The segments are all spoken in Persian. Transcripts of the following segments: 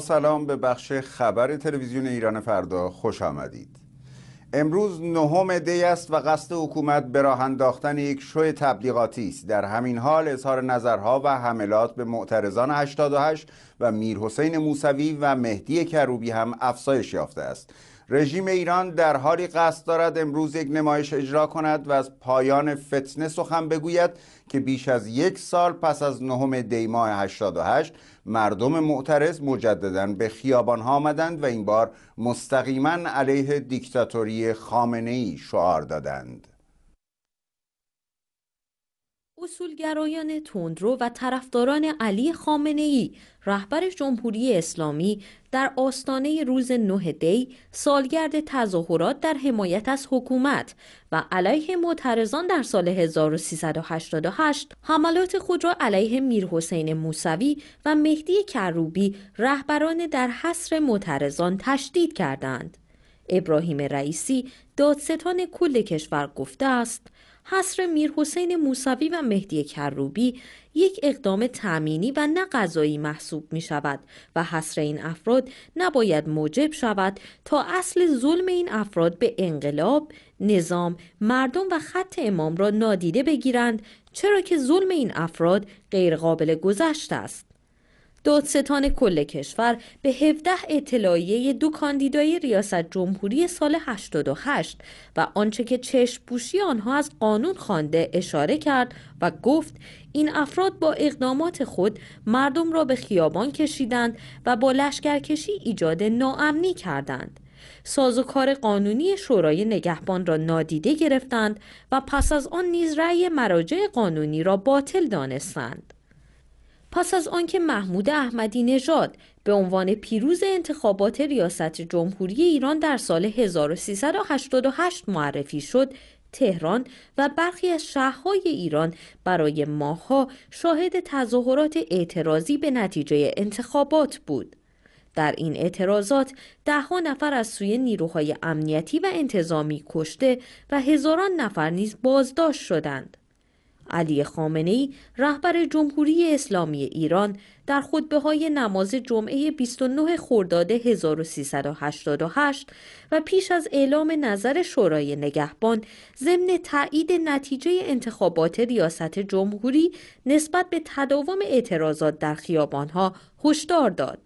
سلام به بخش خبر تلویزیون ایران فردا خوش آمدید امروز نهم دی است و قصد حکومت به راه انداختن یک شو تبلیغاتی است در همین حال اظهار نظرها و حملات به معترضان 88 و میرحسین موسوی و مهدی کروبی هم افزایش یافته است رژیم ایران در حالی قصد دارد امروز یک نمایش اجرا کند و از پایان فتنه سخن بگوید که بیش از یک سال پس از نهم دی ماه 88 مردم معترض مجددا به خیابان ها آمدند و این بار مستقیما علیه دیکتاتوری خامنه ای شعار دادند اصولگرایان تندرو و طرفداران علی ای رهبر جمهوری اسلامی در آستانه روز نه دی سالگرد تظاهرات در حمایت از حکومت و علیه معترضان در سال 1388 حملات خود را علیه میرحسین موسوی و مهدی کروبی رهبران در حصر معترضان تشدید کردند. ابراهیم رئیسی دادستان کل کشور گفته است حصر میرحسین موسوی و مهدی کروبی یک اقدام تأمینی و نه قضایی محسوب می شود و حصر این افراد نباید موجب شود تا اصل ظلم این افراد به انقلاب، نظام، مردم و خط امام را نادیده بگیرند چرا که ظلم این افراد غیرقابل گذشت است. دادستان کل کشور به 17 اطلاعیه دو کاندیدای ریاست جمهوری سال 88 و آنچه که چشم بوشی آنها از قانون خوانده اشاره کرد و گفت این افراد با اقدامات خود مردم را به خیابان کشیدند و با لشکرکشی ایجاد ناامنی کردند. سازوکار قانونی شورای نگهبان را نادیده گرفتند و پس از آن نیز رأی مراجع قانونی را باطل دانستند. پس از آنکه محمود احمدی نژاد به عنوان پیروز انتخابات ریاست جمهوری ایران در سال 1388 معرفی شد، تهران و برخی از شهرهای ایران برای ماهها شاهد تظاهرات اعتراضی به نتیجه انتخابات بود. در این اعتراضات دهها نفر از سوی نیروهای امنیتی و انتظامی کشته و هزاران نفر نیز بازداشت شدند. علی خامنه ای رهبر جمهوری اسلامی ایران در خطبه های نماز جمعه 29 خرداد 1388 و پیش از اعلام نظر شورای نگهبان ضمن تایید نتیجه انتخابات ریاست جمهوری نسبت به تداوم اعتراضات در خیابانها هشدار داد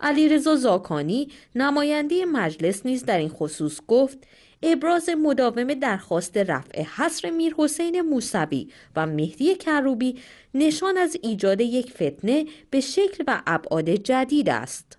علیرضا زاکانی نماینده مجلس نیز در این خصوص گفت ابراز مداوم درخواست رفع حصر میرحسین موسوی و مهدی کروبی نشان از ایجاد یک فتنه به شکل و ابعاد جدید است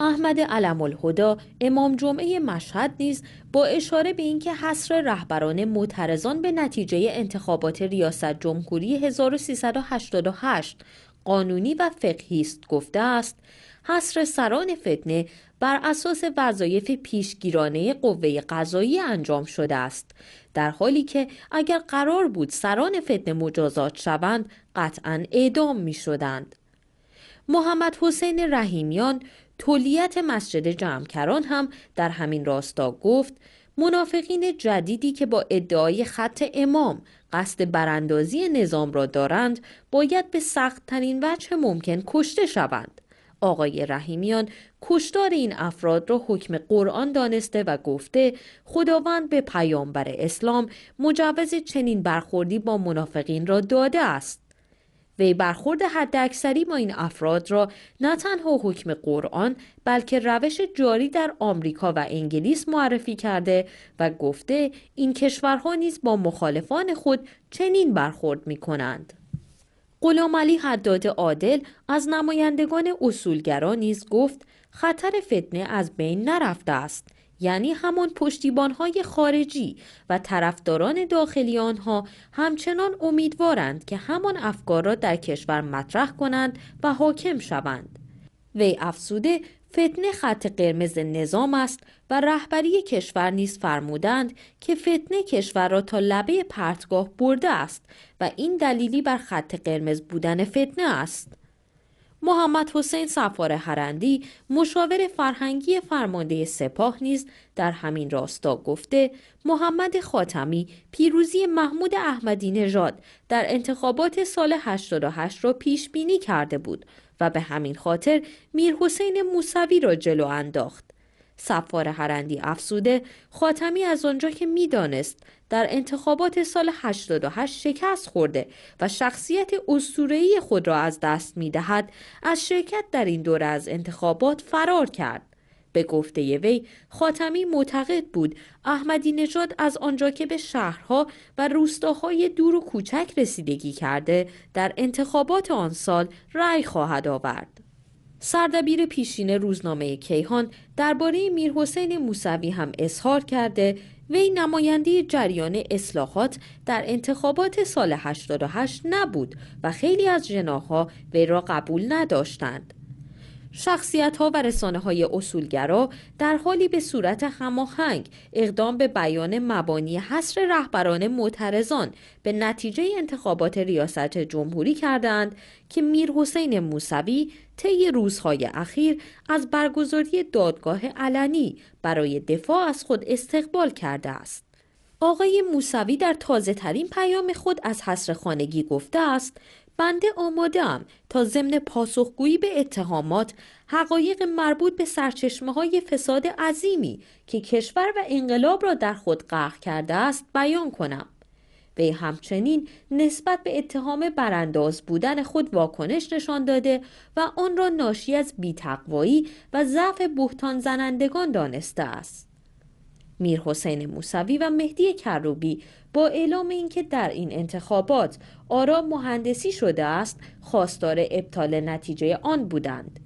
احمد علم الهدا امام جمعه مشهد نیز با اشاره به اینکه حصر رهبران معترضان به نتیجه انتخابات ریاست جمهوری 1388 قانونی و فقهی است گفته است حصر سران فتنه بر اساس وظایف پیشگیرانه قوه قضایی انجام شده است در حالی که اگر قرار بود سران فتنه مجازات شوند قطعا اعدام می شدند. محمد حسین رحیمیان تولیت مسجد جمعکران هم در همین راستا گفت منافقین جدیدی که با ادعای خط امام قصد براندازی نظام را دارند باید به سختترین وجه ممکن کشته شوند. آقای رحیمیان کشتار این افراد را حکم قرآن دانسته و گفته خداوند به پیامبر اسلام مجوز چنین برخوردی با منافقین را داده است وی برخورد اکثری ما این افراد را نه تنها حکم قرآن بلکه روش جاری در آمریکا و انگلیس معرفی کرده و گفته این کشورها نیز با مخالفان خود چنین برخورد می کنند. علی حداد عادل از نمایندگان اصولگرا نیز گفت خطر فتنه از بین نرفته است یعنی همان پشتیبانهای خارجی و طرفداران داخلی آنها همچنان امیدوارند که همان افکار را در کشور مطرح کنند و حاکم شوند وی افسوده فتنه خط قرمز نظام است و رهبری کشور نیز فرمودند که فتنه کشور را تا لبه پرتگاه برده است و این دلیلی بر خط قرمز بودن فتنه است محمد حسین سفار هرندی مشاور فرهنگی فرمانده سپاه نیز در همین راستا گفته محمد خاتمی پیروزی محمود احمدی نژاد در انتخابات سال 88 را پیش بینی کرده بود و به همین خاطر میر حسین موسوی را جلو انداخت سفار هرندی افسوده خاتمی از آنجا که میدانست در انتخابات سال 88 شکست خورده و شخصیت اسطوره‌ای خود را از دست میدهد از شرکت در این دوره از انتخابات فرار کرد به گفته وی خاتمی معتقد بود احمدی نژاد از آنجا که به شهرها و روستاهای دور و کوچک رسیدگی کرده در انتخابات آن سال رأی خواهد آورد سردبیر پیشین روزنامه کیهان درباره میرحسین موسوی هم اظهار کرده وی نماینده جریان اصلاحات در انتخابات سال 88 نبود و خیلی از جناها وی را قبول نداشتند. شخصیت ها و رسانه های اصولگرا در حالی به صورت هماهنگ اقدام به بیان مبانی حصر رهبران معترضان به نتیجه انتخابات ریاست جمهوری کردند که میر حسین موسوی طی روزهای اخیر از برگزاری دادگاه علنی برای دفاع از خود استقبال کرده است. آقای موسوی در تازه ترین پیام خود از حصر خانگی گفته است بنده آمادم تا ضمن پاسخگویی به اتهامات حقایق مربوط به سرچشمه های فساد عظیمی که کشور و انقلاب را در خود غرق کرده است بیان کنم وی همچنین نسبت به اتهام برانداز بودن خود واکنش نشان داده و آن را ناشی از بیتقوایی و ضعف بهتان زنندگان دانسته است میرحسین موسوی و مهدی کروبی با اعلام اینکه در این انتخابات آرا مهندسی شده است خواستار ابطال نتیجه آن بودند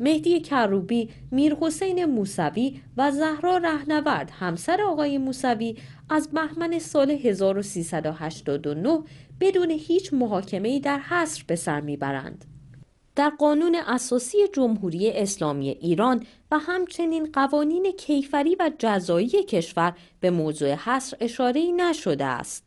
مهدی کروبی، میرحسین موسوی و زهرا رهنورد همسر آقای موسوی از بهمن سال 1389 بدون هیچ محاکمه‌ای در حصر به سر میبرند. در قانون اساسی جمهوری اسلامی ایران و همچنین قوانین کیفری و جزایی کشور به موضوع حصر اشاره‌ای نشده است.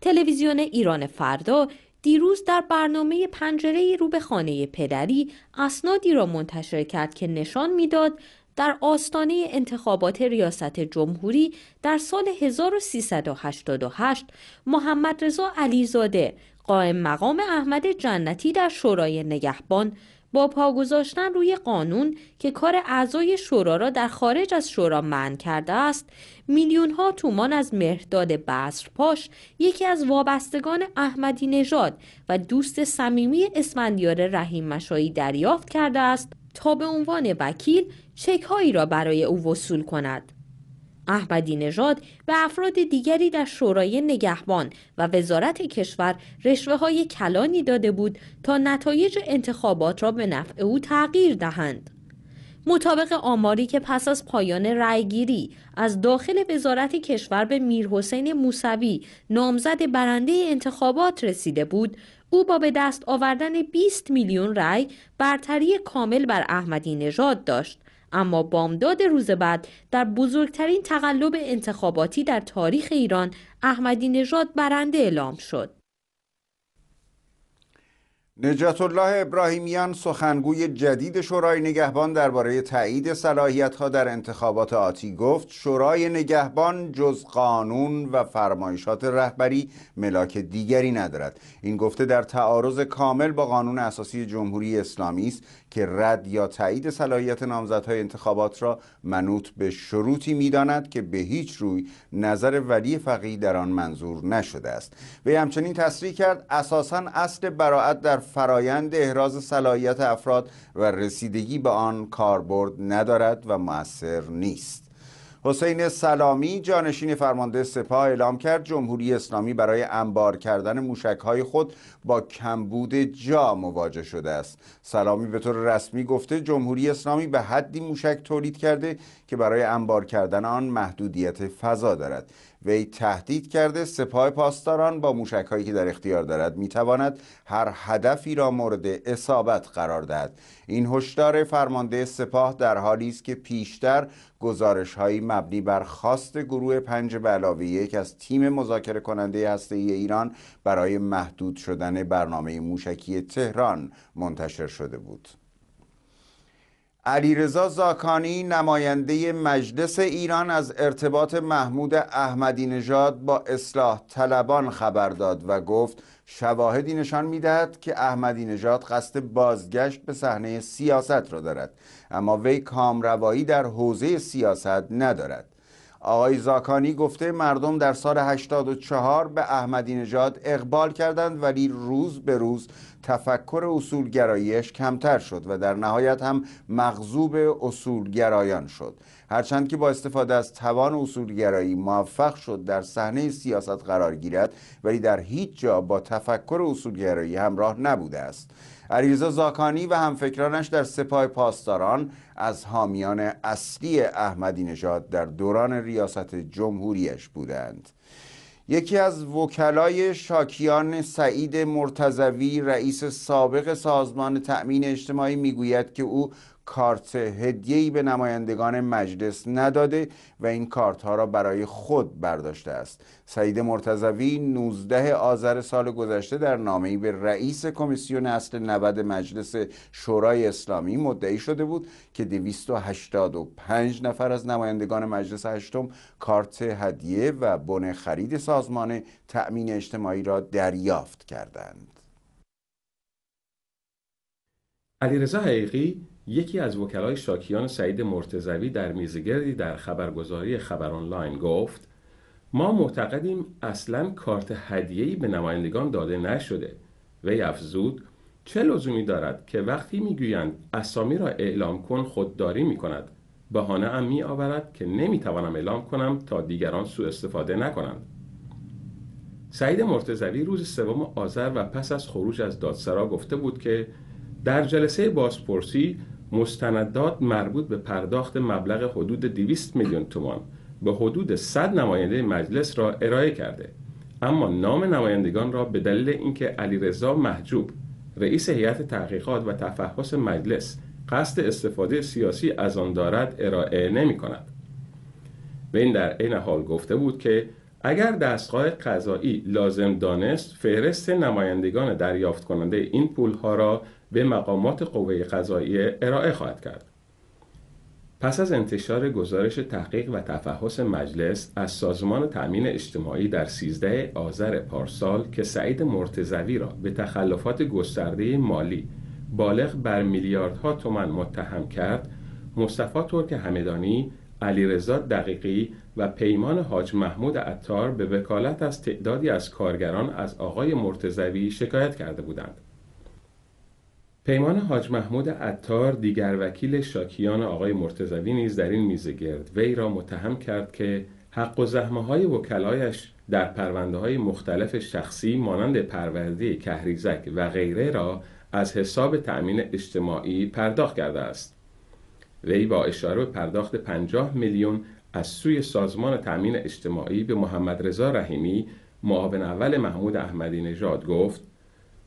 تلویزیون ایران فردا دیروز در برنامه پنجره رو به خانه پدری اسنادی را منتشر کرد که نشان میداد در آستانه انتخابات ریاست جمهوری در سال 1388 محمد رضا علیزاده قائم مقام احمد جنتی در شورای نگهبان با پا گذاشتن روی قانون که کار اعضای شورا را در خارج از شورا منع کرده است میلیون ها تومان از مهرداد پاش یکی از وابستگان احمدی نژاد و دوست صمیمی اسفندیار رحیم مشایی دریافت کرده است تا به عنوان وکیل چک را برای او وصول کند احمدی نژاد به افراد دیگری در شورای نگهبان و وزارت کشور رشوه های کلانی داده بود تا نتایج انتخابات را به نفع او تغییر دهند. مطابق آماری که پس از پایان رأیگیری از داخل وزارت کشور به میرحسین موسوی نامزد برنده انتخابات رسیده بود او با به دست آوردن 20 میلیون رای برتری کامل بر احمدی نژاد داشت اما بامداد روز بعد در بزرگترین تقلب انتخاباتی در تاریخ ایران احمدی نژاد برنده اعلام شد نجات الله ابراهیمیان سخنگوی جدید شورای نگهبان درباره تایید صلاحیت در انتخابات آتی گفت شورای نگهبان جز قانون و فرمایشات رهبری ملاک دیگری ندارد این گفته در تعارض کامل با قانون اساسی جمهوری اسلامی است که رد یا تایید صلاحیت نامزدهای انتخابات را منوط به شروطی میداند که به هیچ روی نظر ولی فقیه در آن منظور نشده است وی همچنین تصریح کرد اساسا اصل براعت در فرایند احراز صلاحیت افراد و رسیدگی به آن کاربرد ندارد و موثر نیست حسین سلامی جانشین فرمانده سپاه اعلام کرد جمهوری اسلامی برای انبار کردن موشکهای خود با کمبود جا مواجه شده است سلامی به طور رسمی گفته جمهوری اسلامی به حدی موشک تولید کرده که برای انبار کردن آن محدودیت فضا دارد وی تهدید کرده سپاه پاسداران با موشکهایی که در اختیار دارد میتواند هر هدفی را مورد اصابت قرار دهد این هشدار فرمانده سپاه در حالی است که پیشتر گزارش هایی مبنی بر خواست گروه پنج بلاوی یک از تیم مذاکره کننده هسته ای ایران برای محدود شدن برنامه موشکی تهران منتشر شده بود علیرضا زاکانی نماینده مجلس ایران از ارتباط محمود احمدی نژاد با اصلاح طلبان خبر داد و گفت شواهدی نشان میدهد که احمدی نژاد قصد بازگشت به صحنه سیاست را دارد اما وی کامروایی در حوزه سیاست ندارد آقای زاکانی گفته مردم در سال 84 به احمدی نژاد اقبال کردند ولی روز به روز تفکر اصولگراییش کمتر شد و در نهایت هم مغزوب اصولگرایان شد هرچند که با استفاده از توان اصولگرایی موفق شد در صحنه سیاست قرار گیرد ولی در هیچ جا با تفکر اصولگرایی همراه نبوده است عریضا زاکانی و همفکرانش در سپاه پاسداران از حامیان اصلی احمدی نژاد در دوران ریاست جمهوریش بودند یکی از وکلای شاکیان سعید مرتزوی رئیس سابق سازمان تأمین اجتماعی میگوید که او کارت ای به نمایندگان مجلس نداده و این کارت ها را برای خود برداشته است سعید مرتضوی 19 آذر سال گذشته در نامه‌ای به رئیس کمیسیون اصل 90 مجلس شورای اسلامی مدعی شده بود که 285 نفر از نمایندگان مجلس هشتم کارت هدیه و بن خرید سازمان تأمین اجتماعی را دریافت کردند علیرضا حقیقی یکی از وکلای شاکیان سعید مرتزوی در میزگردی در خبرگزاری خبر آنلاین گفت ما معتقدیم اصلا کارت هدیه‌ای به نمایندگان داده نشده وی افزود چه لزومی دارد که وقتی میگویند اسامی را اعلام کن خودداری میکند. کند بهانه ام می آورد که نمیتوانم اعلام کنم تا دیگران سوء استفاده نکنند سعید مرتزوی روز سوم آذر و پس از خروج از دادسرا گفته بود که در جلسه بازپرسی مستندات مربوط به پرداخت مبلغ حدود 200 میلیون تومان به حدود 100 نماینده مجلس را ارائه کرده اما نام نمایندگان را به دلیل اینکه علیرضا محجوب رئیس هیئت تحقیقات و تفحص مجلس قصد استفاده سیاسی از آن دارد ارائه نمی کند. این در این حال گفته بود که اگر دستگاه قضایی لازم دانست فهرست نمایندگان دریافت کننده این پولها را به مقامات قوه قضاییه ارائه خواهد کرد. پس از انتشار گزارش تحقیق و تفحص مجلس از سازمان تأمین اجتماعی در 13 آذر پارسال که سعید مرتزوی را به تخلفات گسترده مالی بالغ بر میلیاردها تومن متهم کرد، مصطفی ترک همدانی، علیرضا دقیقی و پیمان حاج محمود عطار به وکالت از تعدادی از کارگران از آقای مرتزوی شکایت کرده بودند. پیمان حاج محمود عطار دیگر وکیل شاکیان آقای مرتزوی نیز در این میزه گرد وی را متهم کرد که حق و زحمه های وکلایش در پرونده های مختلف شخصی مانند پرورده کهریزک و غیره را از حساب تأمین اجتماعی پرداخت کرده است وی با اشاره به پرداخت 50 میلیون از سوی سازمان تأمین اجتماعی به محمد رضا رحیمی معاون اول محمود احمدی نژاد گفت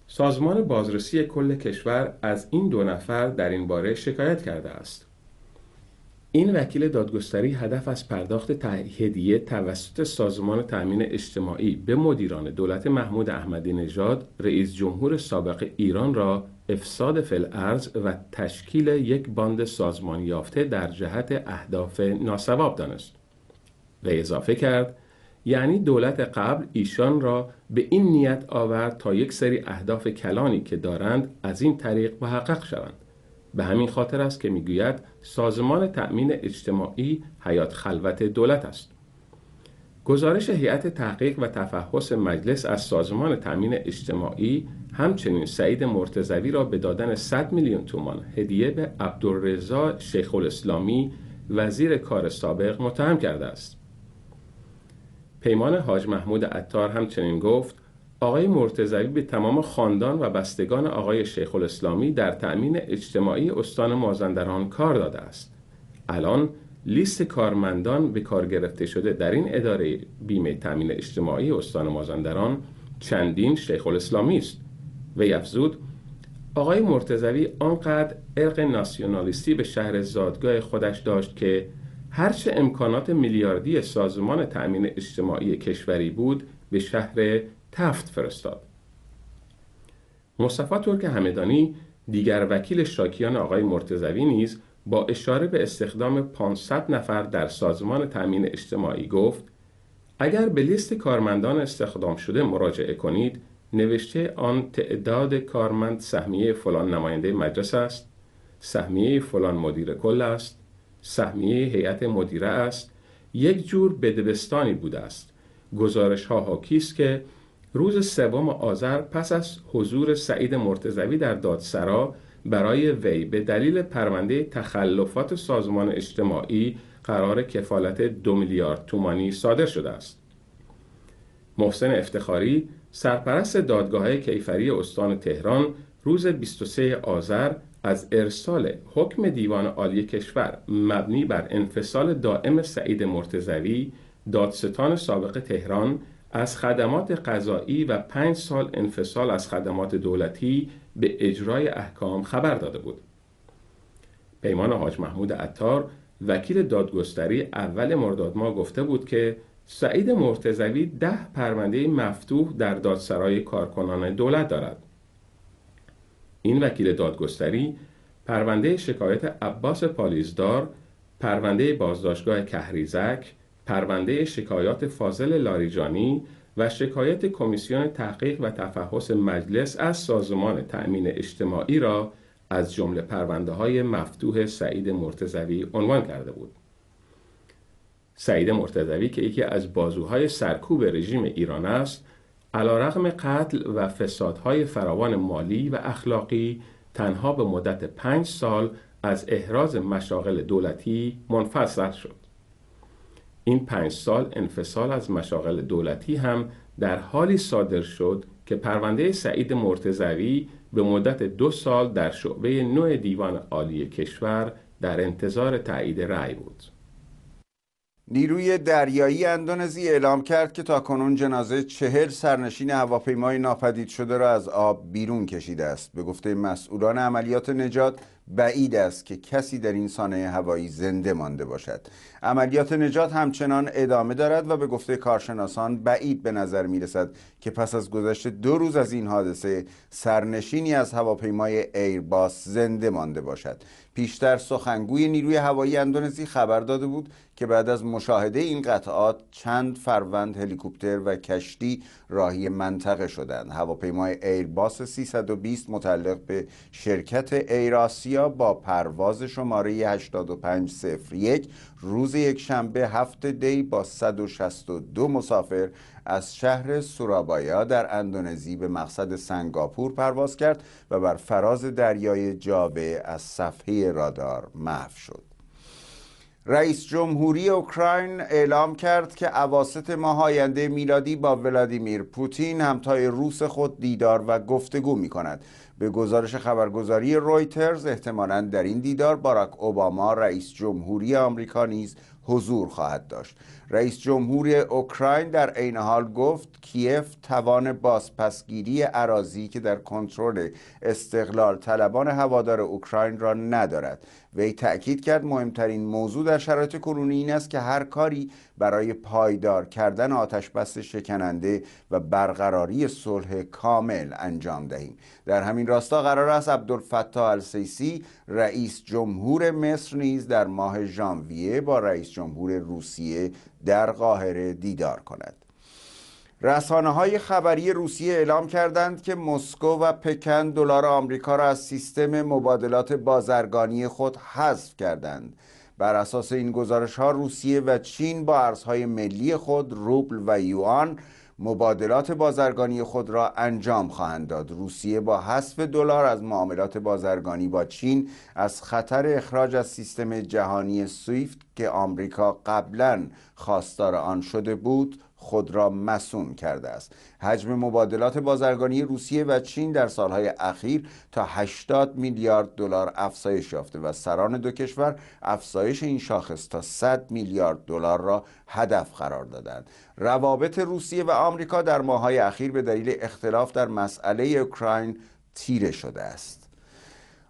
سازمان بازرسی کل کشور از این دو نفر در این باره شکایت کرده است. این وکیل دادگستری هدف از پرداخت هدیه توسط سازمان تأمین اجتماعی به مدیران دولت محمود احمدی نژاد رئیس جمهور سابق ایران را افساد فلعرز و تشکیل یک باند سازمان یافته در جهت اهداف ناسواب دانست و اضافه کرد یعنی دولت قبل ایشان را به این نیت آورد تا یک سری اهداف کلانی که دارند از این طریق محقق شوند به همین خاطر است که میگوید سازمان تأمین اجتماعی حیات خلوت دولت است گزارش هیئت تحقیق و تفحص مجلس از سازمان تأمین اجتماعی همچنین سعید مرتزوی را به دادن 100 میلیون تومان هدیه به عبدالرضا شیخ الاسلامی وزیر کار سابق متهم کرده است پیمان حاج محمود عطار همچنین گفت آقای مرتزوی به تمام خاندان و بستگان آقای شیخ الاسلامی در تأمین اجتماعی استان مازندران کار داده است الان لیست کارمندان به کار گرفته شده در این اداره بیمه تأمین اجتماعی استان مازندران چندین شیخ الاسلامی است و افزود آقای مرتزوی آنقدر ارق ناسیونالیستی به شهر زادگاه خودش داشت که هرچه امکانات میلیاردی سازمان تأمین اجتماعی کشوری بود به شهر تفت فرستاد. مصطفی ترک همدانی دیگر وکیل شاکیان آقای مرتزوی نیز با اشاره به استخدام 500 نفر در سازمان تأمین اجتماعی گفت اگر به لیست کارمندان استخدام شده مراجعه کنید نوشته آن تعداد کارمند سهمیه فلان نماینده مجلس است سهمیه فلان مدیر کل است سهمیه هیئت مدیره است یک جور بدبستانی بوده است گزارش ها حاکی است که روز سوم آذر پس از حضور سعید مرتضوی در دادسرا برای وی به دلیل پرونده تخلفات سازمان اجتماعی قرار کفالت دو میلیارد تومانی صادر شده است محسن افتخاری سرپرست دادگاه کیفری استان تهران روز 23 آذر از ارسال حکم دیوان عالی کشور مبنی بر انفصال دائم سعید مرتزوی دادستان سابق تهران از خدمات قضایی و پنج سال انفصال از خدمات دولتی به اجرای احکام خبر داده بود. پیمان حاج محمود عطار وکیل دادگستری اول مرداد گفته بود که سعید مرتزوی ده پرونده مفتوح در دادسرای کارکنان دولت دارد. این وکیل دادگستری پرونده شکایت عباس پالیزدار پرونده بازداشتگاه کهریزک پرونده شکایات فاضل لاریجانی و شکایت کمیسیون تحقیق و تفحص مجلس از سازمان تأمین اجتماعی را از جمله پرونده های مفتوح سعید مرتزوی عنوان کرده بود. سعید مرتزوی که یکی از بازوهای سرکوب رژیم ایران است علیرغم قتل و فسادهای فراوان مالی و اخلاقی تنها به مدت پنج سال از احراز مشاغل دولتی منفصل شد این پنج سال انفصال از مشاغل دولتی هم در حالی صادر شد که پرونده سعید مرتزوی به مدت دو سال در شعبه نوع دیوان عالی کشور در انتظار تایید رأی بود نیروی دریایی اندونزی اعلام کرد که تاکنون جنازه چهل سرنشین هواپیمای ناپدید شده را از آب بیرون کشیده است به گفته مسئولان عملیات نجات بعید است که کسی در این سانه هوایی زنده مانده باشد عملیات نجات همچنان ادامه دارد و به گفته کارشناسان بعید به نظر می رسد که پس از گذشت دو روز از این حادثه سرنشینی از هواپیمای ایرباس زنده مانده باشد پیشتر سخنگوی نیروی هوایی اندونزی خبر داده بود که بعد از مشاهده این قطعات چند فروند هلیکوپتر و کشتی راهی منطقه شدند هواپیمای ایرباس 320 متعلق به شرکت ایراسیا با پرواز شماره 8501 روز یک شنبه هفت دی با 162 مسافر از شهر سورابایا در اندونزی به مقصد سنگاپور پرواز کرد و بر فراز دریای جابه از صفحه رادار محو شد رئیس جمهوری اوکراین اعلام کرد که عواست ماه آینده میلادی با ولادیمیر پوتین همتای روس خود دیدار و گفتگو می کند. به گزارش خبرگزاری رویترز احتمالا در این دیدار باراک اوباما رئیس جمهوری آمریکا نیز حضور خواهد داشت رئیس جمهور اوکراین در عین حال گفت کیف توان بازپسگیری عراضی که در کنترل استقلال طلبان هوادار اوکراین را ندارد وی تأکید کرد مهمترین موضوع در شرایط کنونی این است که هر کاری برای پایدار کردن آتش بس شکننده و برقراری صلح کامل انجام دهیم در همین راستا قرار است عبدالفتاح السیسی رئیس جمهور مصر نیز در ماه ژانویه با رئیس جمهور روسیه در قاهره دیدار کند رسانه های خبری روسیه اعلام کردند که مسکو و پکن دلار آمریکا را از سیستم مبادلات بازرگانی خود حذف کردند بر اساس این گزارش ها روسیه و چین با ارزهای ملی خود روبل و یوان مبادلات بازرگانی خود را انجام خواهند داد روسیه با حذف دلار از معاملات بازرگانی با چین از خطر اخراج از سیستم جهانی سویفت که آمریکا قبلا خواستار آن شده بود خود را مسون کرده است حجم مبادلات بازرگانی روسیه و چین در سالهای اخیر تا 80 میلیارد دلار افزایش یافته و سران دو کشور افزایش این شاخص تا 100 میلیارد دلار را هدف قرار دادند روابط روسیه و آمریکا در ماههای اخیر به دلیل اختلاف در مسئله اوکراین تیره شده است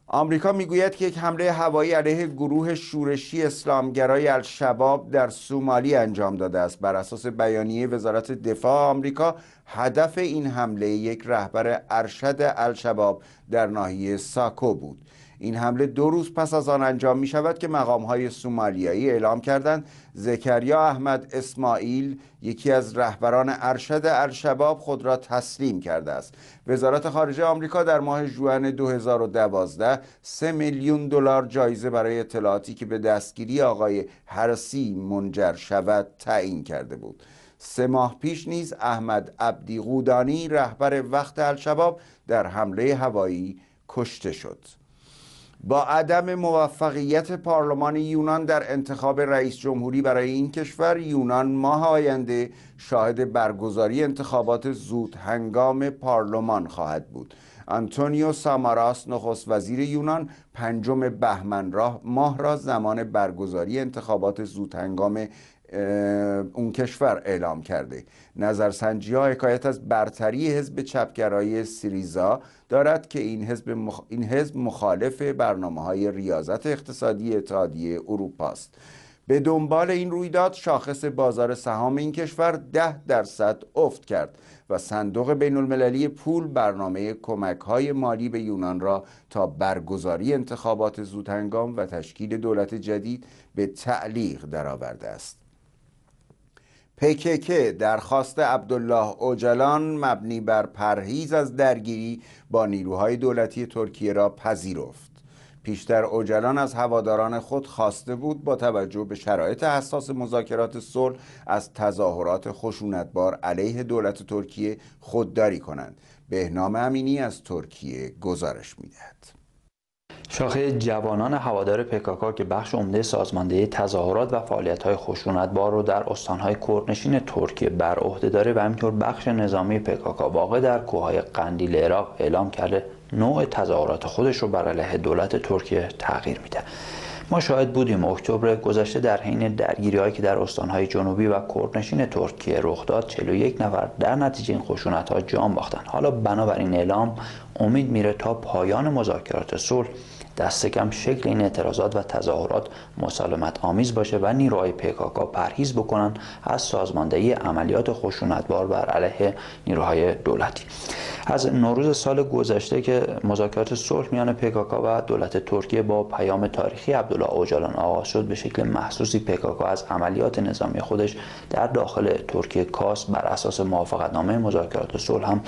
آمریکا میگوید که یک حمله هوایی علیه گروه شورشی اسلامگرای الشباب در سومالی انجام داده است بر اساس بیانیه وزارت دفاع آمریکا هدف این حمله یک رهبر ارشد الشباب در ناحیه ساکو بود این حمله دو روز پس از آن انجام می شود که مقام های سومالیایی اعلام کردند زکریا احمد اسماعیل یکی از رهبران ارشد الشباب خود را تسلیم کرده است وزارت خارجه آمریکا در ماه ژوئن 2012 سه میلیون دلار جایزه برای اطلاعاتی که به دستگیری آقای هرسی منجر شود تعیین کرده بود سه ماه پیش نیز احمد عبدی غودانی رهبر وقت الشباب در حمله هوایی کشته شد با عدم موفقیت پارلمان یونان در انتخاب رئیس جمهوری برای این کشور یونان ماه آینده شاهد برگزاری انتخابات زود هنگام پارلمان خواهد بود آنتونیو ساماراس نخست وزیر یونان پنجم بهمن راه ماه را زمان برگزاری انتخابات زود هنگام اون کشور اعلام کرده نظرسنجی ها حکایت از برتری حزب چپگرایی سیریزا دارد که این حزب, این حزب مخالف برنامه های ریاضت اقتصادی اتحادیه اروپا به دنبال این رویداد شاخص بازار سهام این کشور ده درصد افت کرد و صندوق بین المللی پول برنامه کمک های مالی به یونان را تا برگزاری انتخابات زودهنگام و تشکیل دولت جدید به تعلیق درآورده است. PKK درخواست عبدالله اوجلان مبنی بر پرهیز از درگیری با نیروهای دولتی ترکیه را پذیرفت پیشتر اوجلان از هواداران خود خواسته بود با توجه به شرایط حساس مذاکرات صلح از تظاهرات خشونتبار علیه دولت ترکیه خودداری کنند بهنام امینی از ترکیه گزارش میدهد شاخه جوانان هوادار پکاکا که بخش عمده سازماندهی تظاهرات و فعالیت‌های خشونتبار رو در استان‌های کردنشین ترکیه بر عهده داره و همینطور بخش نظامی پکاکا واقع در کوههای قندیل عراق اعلام کرده نوع تظاهرات خودش رو بر علیه دولت ترکیه تغییر میده ما شاهد بودیم اکتبر گذشته در حین درگیری‌هایی که در استان‌های جنوبی و کردنشین ترکیه رخ داد 41 نفر در نتیجه این خشونت‌ها جان باختن حالا بنابراین اعلام امید میره تا پایان مذاکرات صلح دست کم شکل این اعتراضات و تظاهرات مسالمت آمیز باشه و نیروهای پکاکا پرهیز بکنن از سازماندهی عملیات خشونتبار بر علیه نیروهای دولتی از نوروز سال گذشته که مذاکرات صلح میان پکاکا و دولت ترکیه با پیام تاریخی عبدالله اوجالان آغاز شد به شکل محسوسی پکاکا از عملیات نظامی خودش در داخل ترکیه کاس بر اساس موافقتنامه مذاکرات صلح هم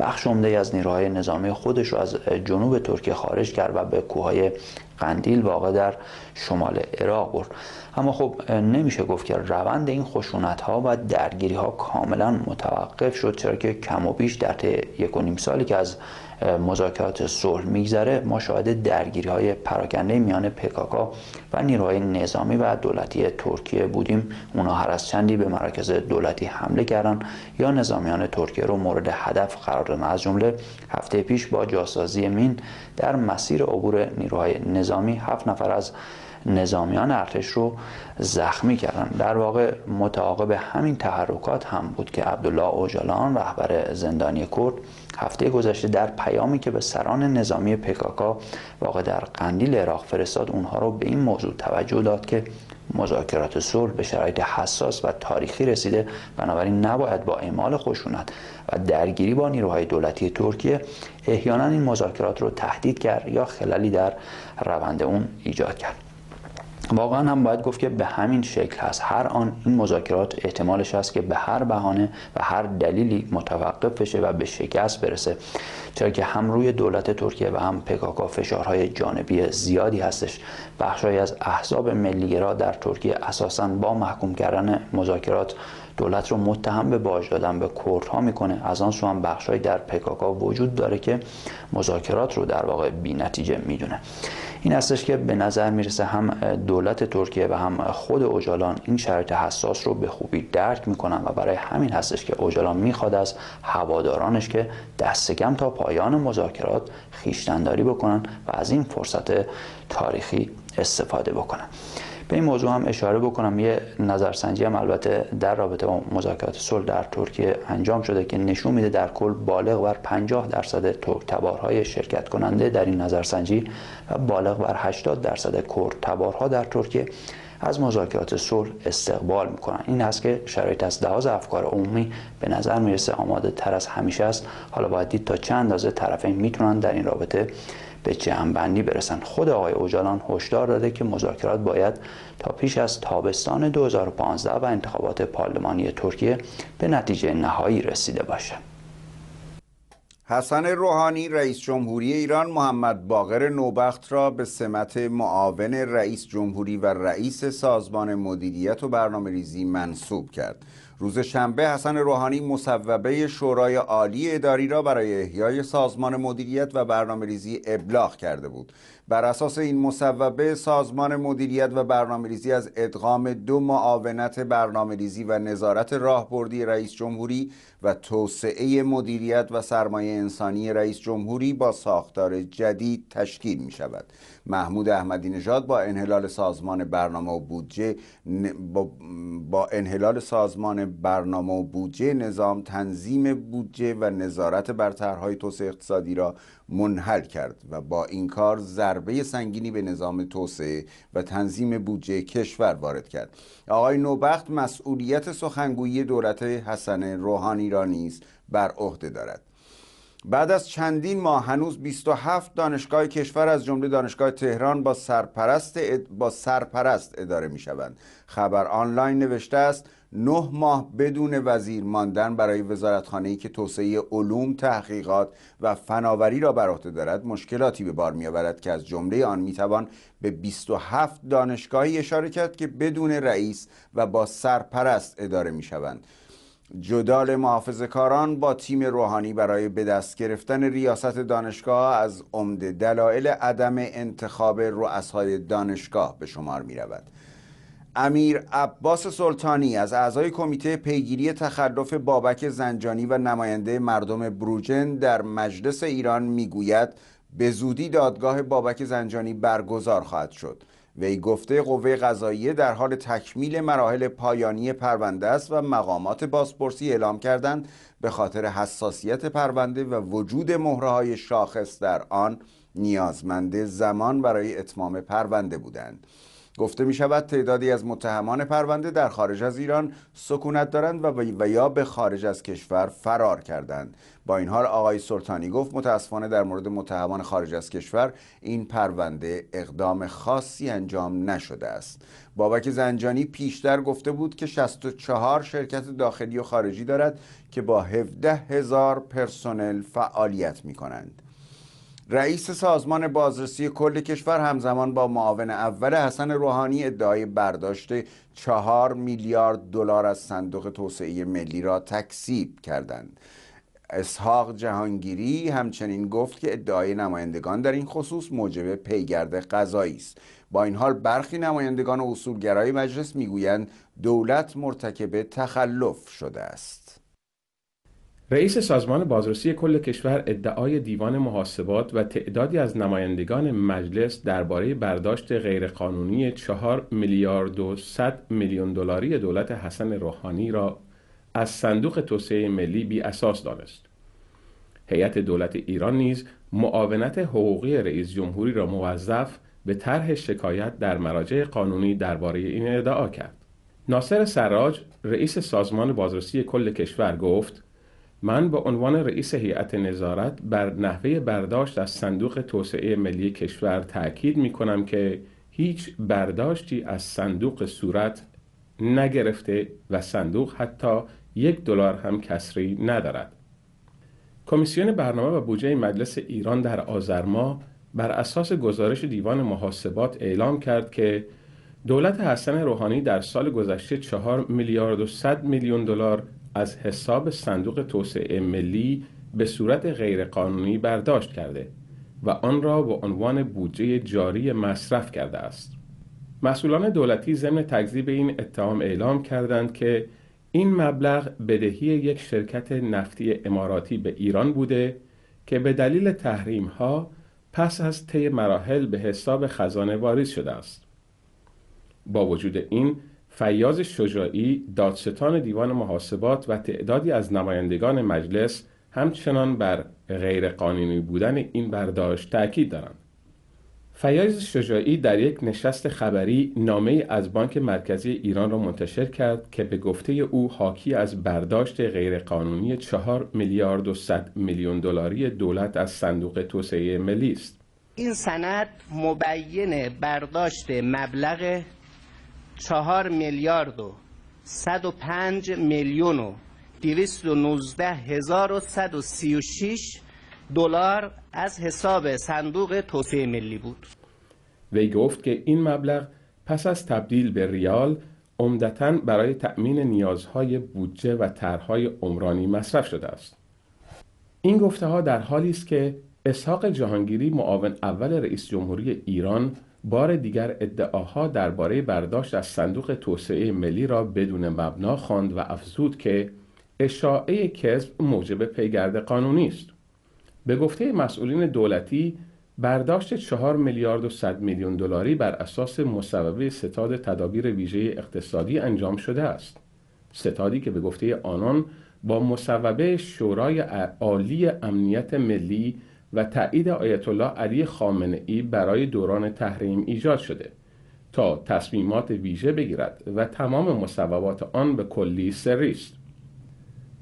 بخش عمده از نیروهای نظامی خودش رو از جنوب ترکیه خارج کرد و به کوههای قندیل واقع در شمال عراق برد اما خب نمیشه گفت که روند این خشونت ها و درگیری ها کاملا متوقف شد چرا که کم و بیش در طی یک و نیم سالی که از مذاکرات صلح میگذره ما شاهد درگیری های پراکنده میان پکاکا و نیروهای نظامی و دولتی ترکیه بودیم اونا هر از چندی به مراکز دولتی حمله کردن یا نظامیان ترکیه رو مورد هدف قرار دادن از جمله هفته پیش با جاسازی مین در مسیر عبور نیروهای نظامی هفت نفر از نظامیان ارتش رو زخمی کردن در واقع متعاقب همین تحرکات هم بود که عبدالله اوجالان رهبر زندانی کرد هفته گذشته در پیامی که به سران نظامی پکاکا واقع در قندیل عراق فرستاد اونها رو به این موضوع توجه داد که مذاکرات صلح به شرایط حساس و تاریخی رسیده بنابراین نباید با اعمال خشونت و درگیری با نیروهای دولتی ترکیه احیانا این مذاکرات رو تهدید کرد یا خلالی در روند اون ایجاد کرد واقعا هم باید گفت که به همین شکل هست هر آن این مذاکرات احتمالش هست که به هر بهانه و هر دلیلی متوقف بشه و به شکست برسه چرا که هم روی دولت ترکیه و هم پکاکا فشارهای جانبی زیادی هستش بخشهایی از احزاب ملیگرا در ترکیه اساسا با محکوم کردن مذاکرات دولت رو متهم به باج دادن به کردها میکنه از آن سو هم بخشهایی در پکاکا وجود داره که مذاکرات رو در واقع بینتیجه میدونه این هستش که به نظر میرسه هم دولت ترکیه و هم خود اوجالان این شرایط حساس رو به خوبی درک میکنن و برای همین هستش که اوجالان میخواد از هوادارانش که دست تا پایان مذاکرات خیشتنداری بکنن و از این فرصت تاریخی استفاده بکنن به این موضوع هم اشاره بکنم یه نظرسنجی هم البته در رابطه با مذاکرات صلح در ترکیه انجام شده که نشون میده در کل بالغ بر 50 درصد ترک تبارهای شرکت کننده در این نظرسنجی و بالغ بر 80 درصد کرد تبارها در ترکیه از مذاکرات صلح استقبال میکنن این است که شرایط از لحاظ افکار عمومی به نظر میرسه آماده تر از همیشه است حالا باید دید تا چند اندازه طرفین میتونن در این رابطه به جمعبندی برسند خود آقای اوجالان هشدار داده که مذاکرات باید تا پیش از تابستان 2015 و انتخابات پارلمانی ترکیه به نتیجه نهایی رسیده باشه حسن روحانی رئیس جمهوری ایران محمد باقر نوبخت را به سمت معاون رئیس جمهوری و رئیس سازمان مدیریت و برنامه ریزی منصوب کرد روز شنبه حسن روحانی مصوبه شورای عالی اداری را برای احیای سازمان مدیریت و برنامه ریزی ابلاغ کرده بود. بر اساس این مصوبه سازمان مدیریت و برنامه ریزی از ادغام دو معاونت برنامه ریزی و نظارت راهبردی رئیس جمهوری و توسعه مدیریت و سرمایه انسانی رئیس جمهوری با ساختار جدید تشکیل می شود. محمود احمدی نژاد با انحلال سازمان برنامه و بودجه با انحلال سازمان برنامه و بودجه نظام تنظیم بودجه و نظارت بر طرحهای توسعه اقتصادی را منحل کرد و با این کار ضربه سنگینی به نظام توسعه و تنظیم بودجه کشور وارد کرد آقای نوبخت مسئولیت سخنگویی دولت حسن روحانی را نیز بر عهده دارد بعد از چندین ماه هنوز 27 دانشگاه کشور از جمله دانشگاه تهران با سرپرست, با سرپرست اداره می شوند خبر آنلاین نوشته است نه ماه بدون وزیر ماندن برای وزارتخانه‌ای که توسعه علوم، تحقیقات و فناوری را بر عهده دارد مشکلاتی به بار میآورد که از جمله آن میتوان به 27 دانشگاهی اشاره کرد که بدون رئیس و با سرپرست اداره میشوند جدال محافظ کاران با تیم روحانی برای به دست گرفتن ریاست دانشگاه از عمده دلایل عدم انتخاب رؤسای دانشگاه به شمار می رود. امیر عباس سلطانی از اعضای کمیته پیگیری تخلف بابک زنجانی و نماینده مردم بروجن در مجلس ایران میگوید به زودی دادگاه بابک زنجانی برگزار خواهد شد وی گفته قوه قضاییه در حال تکمیل مراحل پایانی پرونده است و مقامات بازپرسی اعلام کردند به خاطر حساسیت پرونده و وجود مهره شاخص در آن نیازمند زمان برای اتمام پرونده بودند گفته می شود تعدادی از متهمان پرونده در خارج از ایران سکونت دارند و, یا به خارج از کشور فرار کردند با این حال آقای سلطانی گفت متاسفانه در مورد متهمان خارج از کشور این پرونده اقدام خاصی انجام نشده است بابک زنجانی پیشتر گفته بود که 64 شرکت داخلی و خارجی دارد که با 17 هزار پرسنل فعالیت می کنند رئیس سازمان بازرسی کل کشور همزمان با معاون اول حسن روحانی ادعای برداشت چهار میلیارد دلار از صندوق توسعه ملی را تکسیب کردند اسحاق جهانگیری همچنین گفت که ادعای نمایندگان در این خصوص موجب پیگرد قضایی است با این حال برخی نمایندگان و اصولگرای مجلس میگویند دولت مرتکب تخلف شده است رئیس سازمان بازرسی کل کشور ادعای دیوان محاسبات و تعدادی از نمایندگان مجلس درباره برداشت غیرقانونی چهار میلیارد و 100 میلیون دلاری دولت حسن روحانی را از صندوق توسعه ملی بی اساس دانست. هیئت دولت ایران نیز معاونت حقوقی رئیس جمهوری را موظف به طرح شکایت در مراجع قانونی درباره این ادعا کرد. ناصر سراج رئیس سازمان بازرسی کل کشور گفت من به عنوان رئیس هیئت نظارت بر نحوه برداشت از صندوق توسعه ملی کشور تاکید می کنم که هیچ برداشتی از صندوق صورت نگرفته و صندوق حتی یک دلار هم کسری ندارد. کمیسیون برنامه و بودجه مجلس ایران در آذر ماه بر اساس گزارش دیوان محاسبات اعلام کرد که دولت حسن روحانی در سال گذشته 4 میلیارد و 100 میلیون دلار از حساب صندوق توسعه ملی به صورت غیرقانونی برداشت کرده و آن را به عنوان بودجه جاری مصرف کرده است. مسئولان دولتی ضمن تکذیب این اتهام اعلام کردند که این مبلغ بدهی یک شرکت نفتی اماراتی به ایران بوده که به دلیل تحریم ها پس از طی مراحل به حساب خزانه واریز شده است. با وجود این فیاض شجاعی دادستان دیوان محاسبات و تعدادی از نمایندگان مجلس همچنان بر غیرقانونی بودن این برداشت تاکید دارند فیاض شجاعی در یک نشست خبری نامه از بانک مرکزی ایران را منتشر کرد که به گفته او حاکی از برداشت غیرقانونی 4 میلیارد و 100 میلیون دلاری دولت از صندوق توسعه ملی است این سند مبین برداشت مبلغ چهار میلیارد و 105 میلیون و نوزده هزار و شیش دلار از حساب صندوق توسعه ملی بود وی گفت که این مبلغ پس از تبدیل به ریال عمدتا برای تأمین نیازهای بودجه و طرحهای عمرانی مصرف شده است این گفته ها در حالی است که اسحاق جهانگیری معاون اول رئیس جمهوری ایران بار دیگر ادعاها درباره برداشت از صندوق توسعه ملی را بدون مبنا خواند و افزود که اشاعه کذب موجب پیگرد قانونی است به گفته مسئولین دولتی برداشت 4 میلیارد و 100 میلیون دلاری بر اساس مصوبه ستاد تدابیر ویژه اقتصادی انجام شده است ستادی که به گفته آنان با مصوبه شورای عالی امنیت ملی و تایید آیت الله علی خامنه ای برای دوران تحریم ایجاد شده تا تصمیمات ویژه بگیرد و تمام مصوبات آن به کلی سری است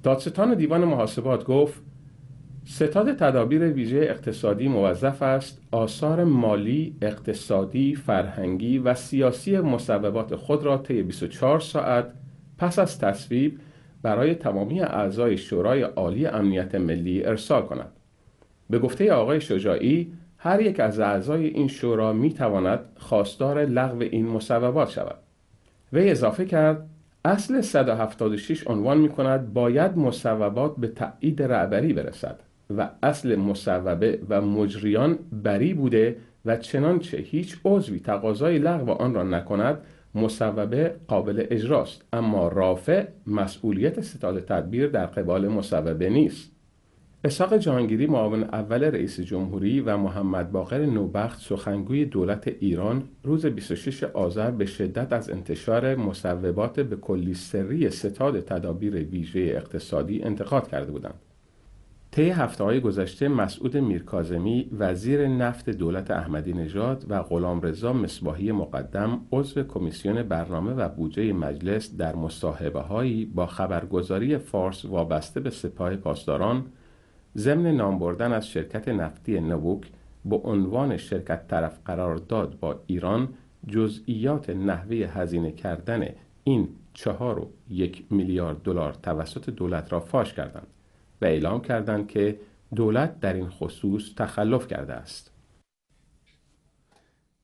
دادستان دیوان محاسبات گفت ستاد تدابیر ویژه اقتصادی موظف است آثار مالی، اقتصادی، فرهنگی و سیاسی مصوبات خود را طی 24 ساعت پس از تصویب برای تمامی اعضای شورای عالی امنیت ملی ارسال کند. به گفته آقای شجاعی هر یک از اعضای این شورا می تواند خواستار لغو این مصوبات شود وی اضافه کرد اصل 176 عنوان می کند باید مصوبات به تایید رهبری برسد و اصل مصوبه و مجریان بری بوده و چنانچه هیچ عضوی تقاضای لغو آن را نکند مصوبه قابل اجراست اما رافع مسئولیت ستاد تدبیر در قبال مصوبه نیست اسحاق جهانگیری معاون اول رئیس جمهوری و محمد باقر نوبخت سخنگوی دولت ایران روز 26 آذر به شدت از انتشار مصوبات به کلی سری ستاد تدابیر ویژه اقتصادی انتقاد کرده بودند. طی هفته های گذشته مسعود میرکازمی وزیر نفت دولت احمدی نژاد و غلامرضا مصباحی مقدم عضو کمیسیون برنامه و بودجه مجلس در مصاحبه هایی با خبرگزاری فارس وابسته به سپاه پاسداران ضمن نام بردن از شرکت نفتی نووک به عنوان شرکت طرف داد با ایران جزئیات نحوه هزینه کردن این چهار و یک میلیارد دلار توسط دولت را فاش کردند و اعلام کردند که دولت در این خصوص تخلف کرده است.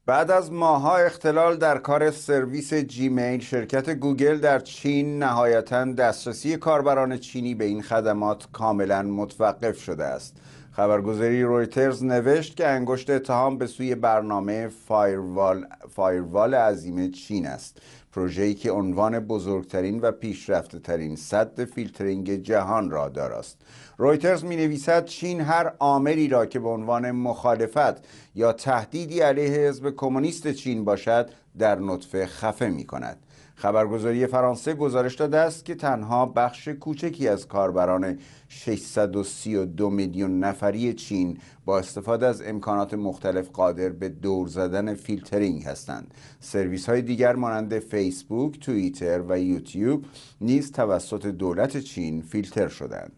بعد از ماها اختلال در کار سرویس جیمیل شرکت گوگل در چین نهایتا دسترسی کاربران چینی به این خدمات کاملا متوقف شده است خبرگزاری رویترز نوشت که انگشت اتهام به سوی برنامه فایروال, فایروال عظیم چین است پروژه‌ای که عنوان بزرگترین و پیشرفته ترین صد فیلترینگ جهان را داراست رویترز می نویسد چین هر عاملی را که به عنوان مخالفت یا تهدیدی علیه حزب کمونیست چین باشد در نطفه خفه می کند خبرگزاری فرانسه گزارش داده است که تنها بخش کوچکی از کاربران 632 میلیون نفری چین با استفاده از امکانات مختلف قادر به دور زدن فیلترینگ هستند. سرویس های دیگر مانند فیسبوک، توییتر و یوتیوب نیز توسط دولت چین فیلتر شدند.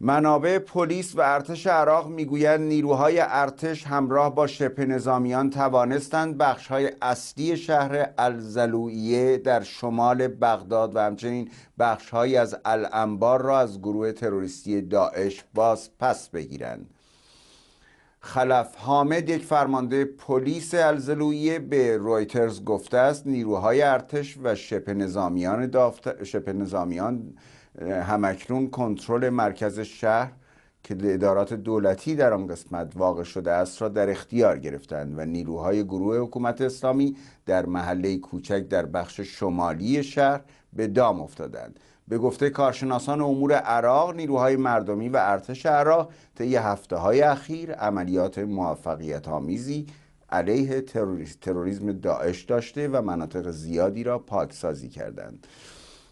منابع پلیس و ارتش عراق میگویند نیروهای ارتش همراه با شبه نظامیان توانستند بخشهای اصلی شهر الزلویه در شمال بغداد و همچنین بخشهایی از الانبار را از گروه تروریستی داعش باز پس بگیرند خلف حامد یک فرمانده پلیس الزلویه به رویترز گفته است نیروهای ارتش و شبه نظامیان, دافت... شبه نظامیان همکنون کنترل مرکز شهر که ادارات دولتی در آن قسمت واقع شده است را در اختیار گرفتند و نیروهای گروه حکومت اسلامی در محله کوچک در بخش شمالی شهر به دام افتادند به گفته کارشناسان امور عراق نیروهای مردمی و ارتش عراق طی هفته های اخیر عملیات موفقیت آمیزی علیه تروریسم داعش داشته و مناطق زیادی را پاکسازی کردند